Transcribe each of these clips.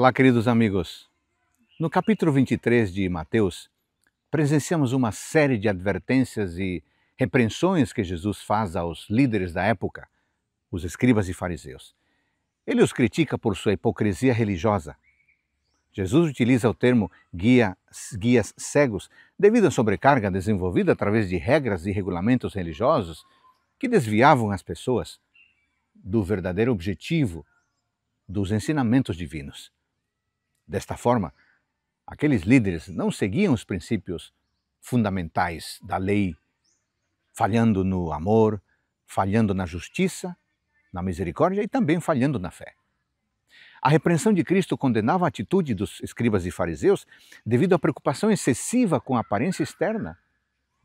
Olá, queridos amigos. No capítulo 23 de Mateus, presenciamos uma série de advertências e repreensões que Jesus faz aos líderes da época, os escribas e fariseus. Ele os critica por sua hipocrisia religiosa. Jesus utiliza o termo guia, guias cegos devido à sobrecarga desenvolvida através de regras e regulamentos religiosos que desviavam as pessoas do verdadeiro objetivo dos ensinamentos divinos. Desta forma, aqueles líderes não seguiam os princípios fundamentais da lei, falhando no amor, falhando na justiça, na misericórdia e também falhando na fé. A repreensão de Cristo condenava a atitude dos escribas e fariseus devido à preocupação excessiva com a aparência externa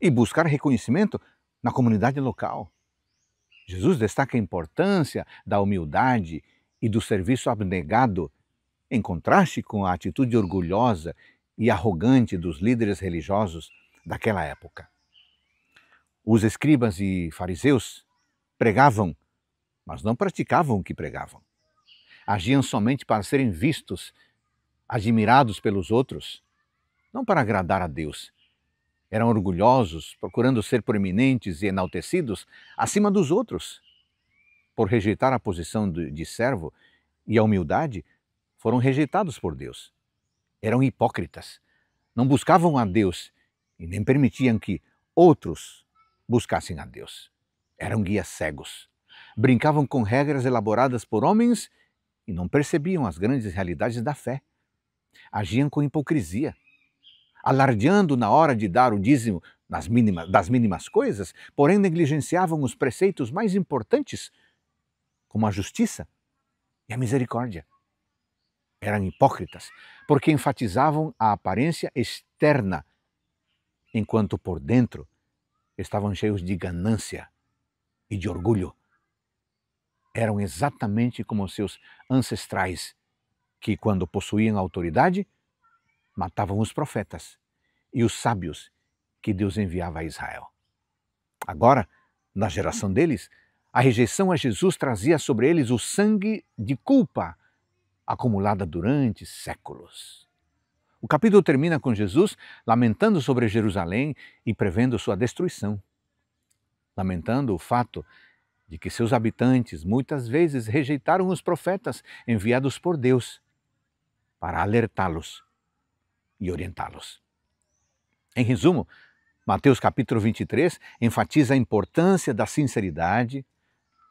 e buscar reconhecimento na comunidade local. Jesus destaca a importância da humildade e do serviço abnegado em contraste com a atitude orgulhosa e arrogante dos líderes religiosos daquela época. Os escribas e fariseus pregavam, mas não praticavam o que pregavam. Agiam somente para serem vistos, admirados pelos outros, não para agradar a Deus. Eram orgulhosos, procurando ser proeminentes e enaltecidos acima dos outros. Por rejeitar a posição de servo e a humildade, foram rejeitados por Deus. Eram hipócritas. Não buscavam a Deus e nem permitiam que outros buscassem a Deus. Eram guias cegos. Brincavam com regras elaboradas por homens e não percebiam as grandes realidades da fé. Agiam com hipocrisia, alardeando na hora de dar o dízimo nas mínima, das mínimas coisas, porém negligenciavam os preceitos mais importantes, como a justiça e a misericórdia eram hipócritas, porque enfatizavam a aparência externa, enquanto por dentro estavam cheios de ganância e de orgulho. Eram exatamente como seus ancestrais, que, quando possuíam autoridade, matavam os profetas e os sábios que Deus enviava a Israel. Agora, na geração deles, a rejeição a Jesus trazia sobre eles o sangue de culpa acumulada durante séculos. O capítulo termina com Jesus lamentando sobre Jerusalém e prevendo sua destruição, lamentando o fato de que seus habitantes muitas vezes rejeitaram os profetas enviados por Deus para alertá-los e orientá-los. Em resumo, Mateus capítulo 23 enfatiza a importância da sinceridade,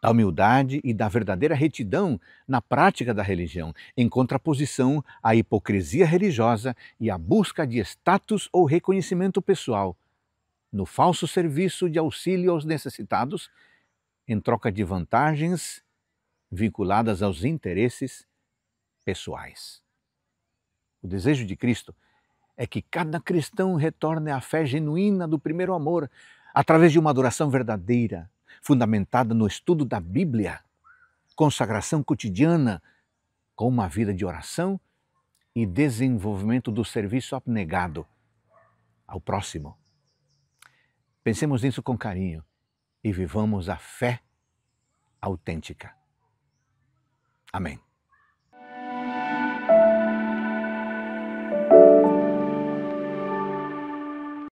da humildade e da verdadeira retidão na prática da religião, em contraposição à hipocrisia religiosa e à busca de status ou reconhecimento pessoal, no falso serviço de auxílio aos necessitados, em troca de vantagens vinculadas aos interesses pessoais. O desejo de Cristo é que cada cristão retorne à fé genuína do primeiro amor, através de uma adoração verdadeira, fundamentada no estudo da Bíblia, consagração cotidiana com uma vida de oração e desenvolvimento do serviço abnegado ao próximo. Pensemos nisso com carinho e vivamos a fé autêntica. Amém.